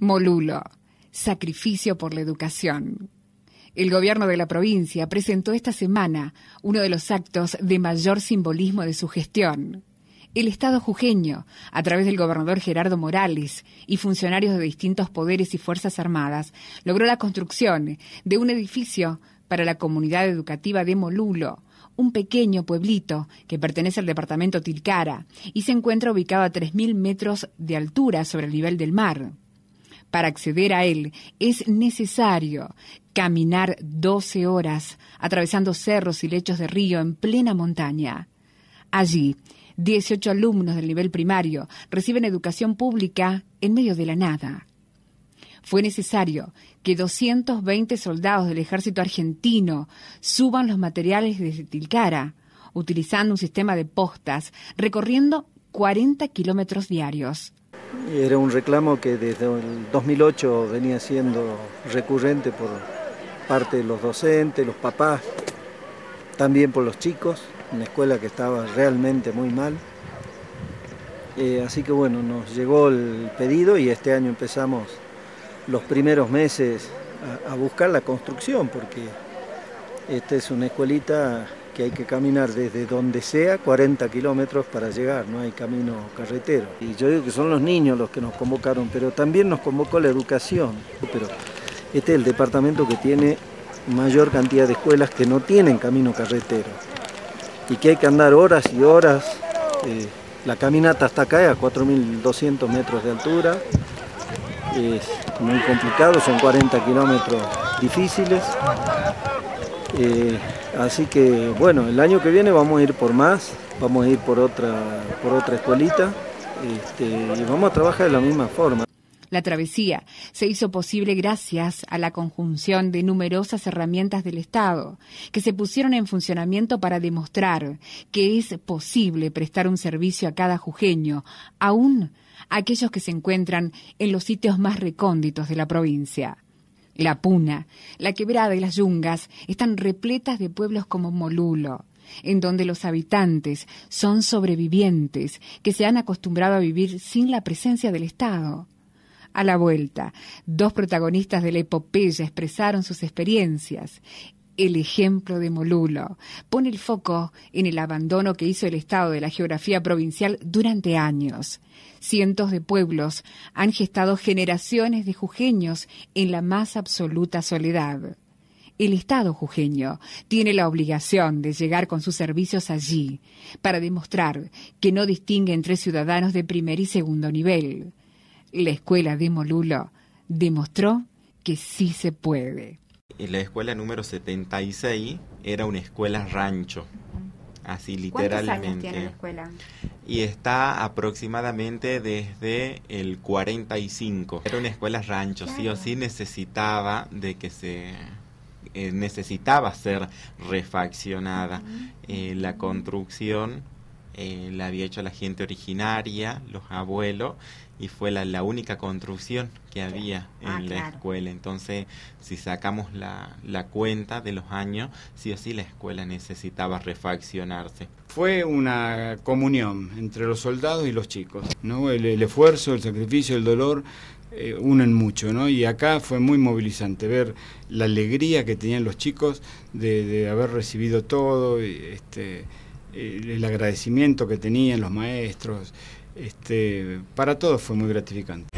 Molulo, sacrificio por la educación. El gobierno de la provincia presentó esta semana uno de los actos de mayor simbolismo de su gestión. El Estado jujeño, a través del gobernador Gerardo Morales y funcionarios de distintos poderes y fuerzas armadas, logró la construcción de un edificio para la comunidad educativa de Molulo, un pequeño pueblito que pertenece al departamento Tilcara y se encuentra ubicado a 3.000 metros de altura sobre el nivel del mar. Para acceder a él es necesario caminar 12 horas atravesando cerros y lechos de río en plena montaña. Allí, 18 alumnos del nivel primario reciben educación pública en medio de la nada. Fue necesario que 220 soldados del ejército argentino suban los materiales desde Tilcara, utilizando un sistema de postas, recorriendo 40 kilómetros diarios. Era un reclamo que desde el 2008 venía siendo recurrente por parte de los docentes, los papás, también por los chicos, una escuela que estaba realmente muy mal. Eh, así que bueno, nos llegó el pedido y este año empezamos los primeros meses a buscar la construcción, porque esta es una escuelita que hay que caminar desde donde sea 40 kilómetros para llegar, no hay camino carretero. Y yo digo que son los niños los que nos convocaron, pero también nos convocó la educación. Pero este es el departamento que tiene mayor cantidad de escuelas que no tienen camino carretero y que hay que andar horas y horas. Eh, la caminata hasta acá es a 4.200 metros de altura, es muy complicado, son 40 kilómetros difíciles. Eh, Así que bueno, el año que viene vamos a ir por más, vamos a ir por otra, por otra escuelita este, y vamos a trabajar de la misma forma. La travesía se hizo posible gracias a la conjunción de numerosas herramientas del Estado que se pusieron en funcionamiento para demostrar que es posible prestar un servicio a cada jujeño, aún aquellos que se encuentran en los sitios más recónditos de la provincia. La Puna, la Quebrada y las Yungas están repletas de pueblos como Molulo, en donde los habitantes son sobrevivientes que se han acostumbrado a vivir sin la presencia del Estado. A la vuelta, dos protagonistas de la epopeya expresaron sus experiencias el ejemplo de Molulo. Pone el foco en el abandono que hizo el Estado de la geografía provincial durante años. Cientos de pueblos han gestado generaciones de jujeños en la más absoluta soledad. El Estado jujeño tiene la obligación de llegar con sus servicios allí para demostrar que no distingue entre ciudadanos de primer y segundo nivel. La escuela de Molulo demostró que sí se puede la escuela número 76 era una escuela rancho. Así literalmente. Y está aproximadamente desde el 45. Era una escuela rancho, sí o sí necesitaba de que se eh, necesitaba ser refaccionada. Eh, la construcción eh, la había hecho la gente originaria, los abuelos, y fue la, única construcción que había ah, en la escuela. Entonces, si sacamos la, cuenta de los años, sí o sí la escuela necesitaba refaccionarse. Fue una comunión entre los soldados y los chicos, ¿no? El, esfuerzo, el sacrificio, el dolor eh, unen mucho, ¿no? Y acá fue muy movilizante ver la alegría que tenían los chicos de, de haber recibido todo, este eh, el agradecimiento que tenían los maestros, este, para todos fue muy gratificante.